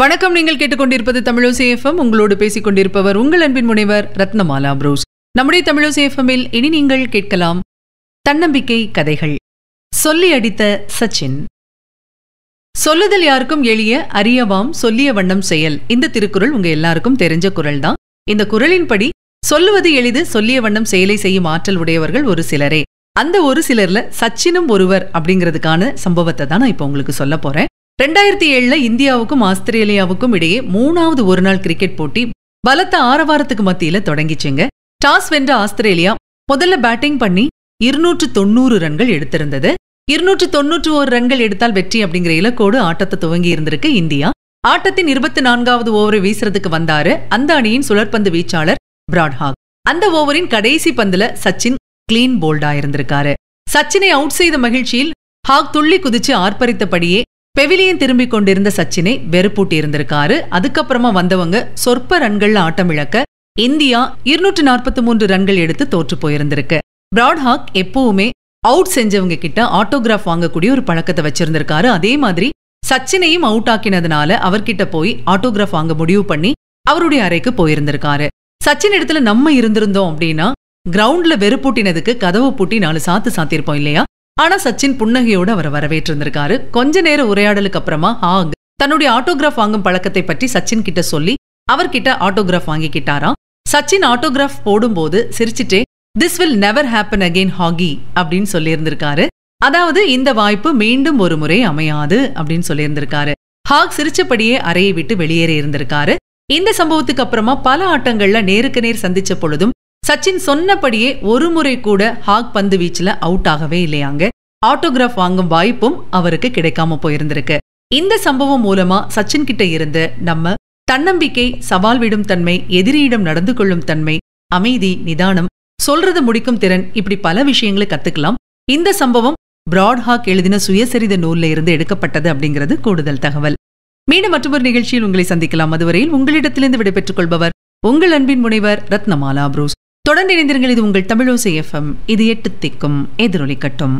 வணக்கம் நீங்கள் கேட்டுக்கொண்டிருப்பது தமிழோசேஃபம் உங்களோடு பேசிக் கொண்டிருப்பவர் உங்கள் அன்பின் முனைவர் ரத்னமாலா புரூஸ் நம்முடைய தமிழோசேஃபமில் இனி நீங்கள் கேட்கலாம் தன்னம்பிக்கை கதைகள் சொல்லி அடித்த சச்சின் சொல்லுதல் யாருக்கும் எளிய அறியவாம் சொல்லிய வண்ணம் செயல் இந்த திருக்குறள் உங்க எல்லாருக்கும் தெரிஞ்ச குரல் தான் இந்த குரலின்படி சொல்லுவது எளிது சொல்லிய வண்ணம் செயலை செய்யும் ஆற்றல் உடையவர்கள் ஒரு சிலரே அந்த ஒரு சிலர்ல சச்சினும் ஒருவர் அப்படிங்கிறதுக்கான சம்பவத்தை தான் நான் இப்போ உங்களுக்கு சொல்ல போறேன் ரெண்டாயிரத்தி ஏழுல இந்தியாவுக்கும் ஆஸ்திரேலியாவுக்கும் இடையே மூணாவது ஒருநாள் கிரிக்கெட் போட்டி பலத்த ஆரவாரத்துக்கு மத்தியில தொடங்கிச்சுங்க டாஸ் வென்ற ஆஸ்திரேலியா முதல்ல பேட்டிங் பண்ணி இருநூற்று தொண்ணூறு ரன்கள் எடுத்திருந்தது இருநூற்று தொன்னூற்று ஒரு ரன்கள் எடுத்தால் வெற்றி அப்படிங்கிற இலக்கோடு ஆட்டத்தை துவங்கி இருந்திருக்கு இந்தியா ஆட்டத்தின் இருபத்தி நான்காவது ஓவரை வீசுறதுக்கு வந்தாரு அந்த அணியின் சுழற்பந்து வீச்சாளர் பிராட்ஹாக் அந்த ஓவரின் கடைசி பந்துல சச்சின் கிளீன் போல்டா இருந்திருக்காரு சச்சினை அவுட் செய்த மகிழ்ச்சியில் ஹாக் துள்ளி குதிச்சு ஆர்ப்பரித்தபடியே பெவிலியன் திரும்பிக் கொண்டிருந்த சச்சினை வெறுப்பூட்டி இருந்திருக்காரு அதுக்கப்புறமா வந்தவங்க சொற்ப ரன்கள்ல ஆட்டம் இழக்க இந்தியா இருநூற்று நாற்பத்தி மூன்று ரன்கள் எடுத்து தோற்று போயிருந்திருக்கு பிராட்ஹாக் எப்பவுமே அவுட் செஞ்சவங்க கிட்ட ஆட்டோகிராஃப் வாங்கக்கூடிய ஒரு பழக்கத்தை வச்சிருந்திருக்காரு அதே மாதிரி சச்சினையும் அவுட் ஆக்கினதுனால அவர்கிட்ட போய் ஆட்டோகிராஃப் வாங்க முடிவு பண்ணி அவருடைய அறைக்கு போயிருந்திருக்காரு சச்சின் இடத்துல நம்ம இருந்திருந்தோம் அப்படின்னா கிரவுண்ட்ல வெறுப்பூட்டினதுக்கு கதவு பூட்டி நாலு சாத்து சாத்திருப்போம் இல்லையா ஆனா சச்சின் புன்னகையோடு அவரை வரவேற்றிருந்திருக்காரு கொஞ்ச நேர உரையாடலுக்கு அப்புறமா ஹாங் தன்னுடைய ஆட்டோகிராஃப் வாங்கும் பழக்கத்தை பற்றி சச்சின் கிட்ட சொல்லி அவர்கிட்ட ஆட்டோகிராஃப் வாங்கிக்கிட்டாராம் சச்சின் ஆட்டோகிராஃப் போடும்போது சிரிச்சிட்டே this will never happen again ஹாகி அப்படின்னு சொல்லியிருந்திருக்காரு அதாவது இந்த வாய்ப்பு மீண்டும் ஒரு முறை அமையாது அப்படின்னு சொல்லியிருந்திருக்காரு ஹாக் சிரிச்சபடியே அறையை விட்டு வெளியேறி இருந்திருக்காரு இந்த சம்பவத்துக்கு அப்புறமா பல ஆட்டங்கள்ல நேருக்கு நேர் சந்திச்ச பொழுதும் சச்சின் சொன்னபடியே ஒரு முறை கூட ஹாக் பந்து வீச்சில் அவுட் ஆகவே இல்லையாங்க ஆட்டோகிராஃப் வாங்கும் வாய்ப்பும் அவருக்கு கிடைக்காம போயிருந்திருக்கு இந்த சம்பவம் மூலமா சச்சின் கிட்ட இருந்து நம்ம தன்னம்பிக்கை சவால் விடும் தன்மை எதிரியிடம் நடந்து கொள்ளும் தன்மை அமைதி நிதானம் சொல்றது முடிக்கும் திறன் இப்படி பல விஷயங்களை கத்துக்கலாம் இந்த சம்பவம் பிராட்ஹாக் எழுதின சுயசரித நூல்ல இருந்து எடுக்கப்பட்டது அப்படிங்கிறது கூடுதல் தகவல் மீண்டும் மற்றொரு நிகழ்ச்சியில் உங்களை சந்திக்கலாம் அதுவரையில் உங்களிடத்திலிருந்து விடைபெற்றுக் கொள்பவர் உங்கள் அன்பின் முனைவர் ரத்னமாலா புரூஸ் தொடர்ந்து இணைந்திருங்கள் இது உங்கள் தமிழோசை எஃப்எம் இது எட்டு திக்கும் எதிரொலிக்கட்டும்